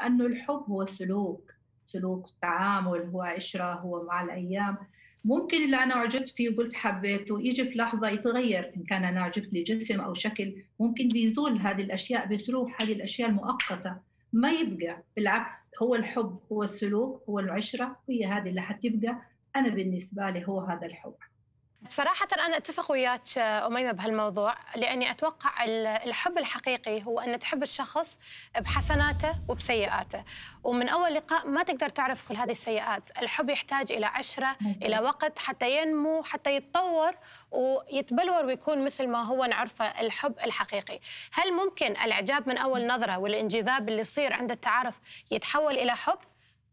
لأنه الحب هو سلوك سلوك تعامل هو عشرة هو مع الأيام ممكن اللي أنا أعجبت فيه وقلت حبيته يجي في لحظة يتغير إن كان أنا أعجبت لجسم أو شكل ممكن بيزول هذه الأشياء بتروح هذه الأشياء المؤقتة ما يبقى بالعكس هو الحب هو السلوك هو العشرة هي هذه اللي حتبقى أنا بالنسبة لي هو هذا الحب بصراحة أنا أتفق وياك آه، أميمة بهالموضوع لأني أتوقع الحب الحقيقي هو أن تحب الشخص بحسناته وبسيئاته ومن أول لقاء ما تقدر تعرف كل هذه السيئات الحب يحتاج إلى عشرة إلى وقت حتى ينمو حتى يتطور ويتبلور ويكون مثل ما هو نعرفه الحب الحقيقي هل ممكن الإعجاب من أول نظرة والانجذاب اللي يصير عند التعارف يتحول إلى حب؟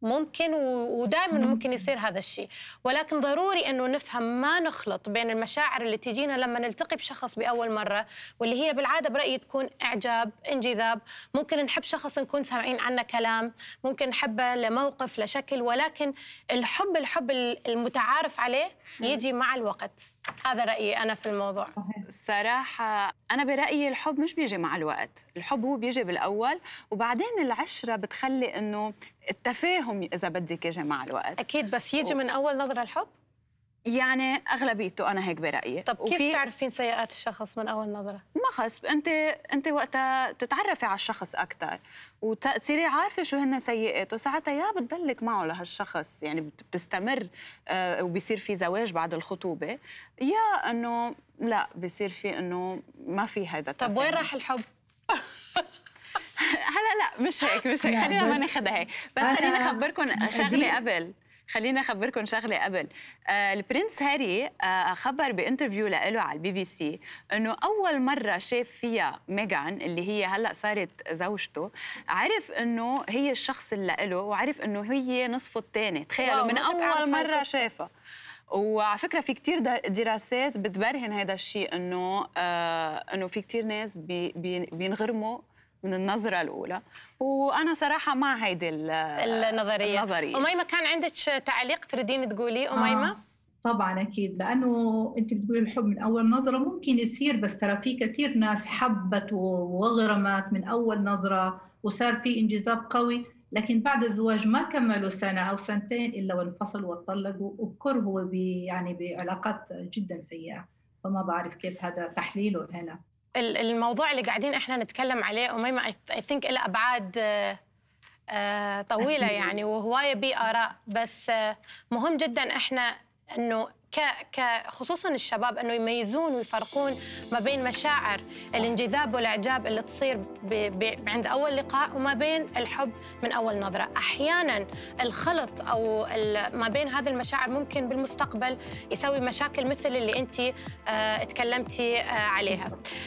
ممكن ودائما ممكن يصير هذا الشيء ولكن ضروري انه نفهم ما نخلط بين المشاعر اللي تجينا لما نلتقي بشخص باول مره واللي هي بالعاده برايي تكون اعجاب انجذاب ممكن نحب شخص نكون سامعين عنه كلام ممكن نحبه لموقف لشكل ولكن الحب الحب المتعارف عليه يجي مع الوقت هذا رايي انا في الموضوع صراحة أنا برأيي الحب مش بيجي مع الوقت الحب هو بيجي بالأول وبعدين العشرة بتخلي أنه التفاهم إذا بدك يجي مع الوقت أكيد بس يجي و... من أول نظرة الحب؟ يعني اغلبيته انا هيك برايي طب كيف بتعرفين تعرفين سيئات الشخص من اول نظره ما خص انت انت وقتها تتعرفي على الشخص اكثر وتصيري عارفه شو هن سيئاته ساعتها يا بتضلك معه لهالشخص يعني بتستمر آه، وبيصير وبصير في زواج بعد الخطوبه يا انه لا بصير في انه ما في هذا طب وين راح الحب هلا لا مش هيك مش هيك خلينا ما ناخذها هيك بس خليني اخبركم شغله قبل خليني اخبركم شغله قبل آه، البرنس هاري آه، خبر بانترفيو له على البي بي سي انه اول مره شاف فيها ميغان اللي هي هلا صارت زوجته عرف انه هي الشخص اللي له وعرف انه هي نصفه الثاني تخيلوا من اول مره شافها وعلى فكره في كثير دراسات بتبرهن هذا الشيء انه آه انه في كثير ناس بي بينغرموا من النظرة الأولى وأنا صراحة مع هيدي النظرية النظرية أميمة كان عندك تعليق تريدين تقولي آه، أميمة؟ آه. طبعا اكيد لانه انت بتقولي الحب من اول نظره ممكن يصير بس ترى في كثير ناس حبت وغرمت من اول نظره وصار في انجذاب قوي لكن بعد الزواج ما كملوا سنه او سنتين الا وانفصلوا وطلقوا وبكره يعني بعلاقات جدا سيئه فما بعرف كيف هذا تحليله هنا الموضوع اللي قاعدين احنا نتكلم عليه اميمه اي ثينك له ابعاد آه، آه، طويله يعني وهوايه بي اراء بس آه، مهم جدا احنا انه ك خصوصا الشباب انه يميزون ويفرقون ما بين مشاعر الانجذاب والاعجاب اللي تصير ب... ب... عند اول لقاء وما بين الحب من اول نظره، احيانا الخلط او ما بين هذه المشاعر ممكن بالمستقبل يسوي مشاكل مثل اللي انت آه تكلمتي آه عليها.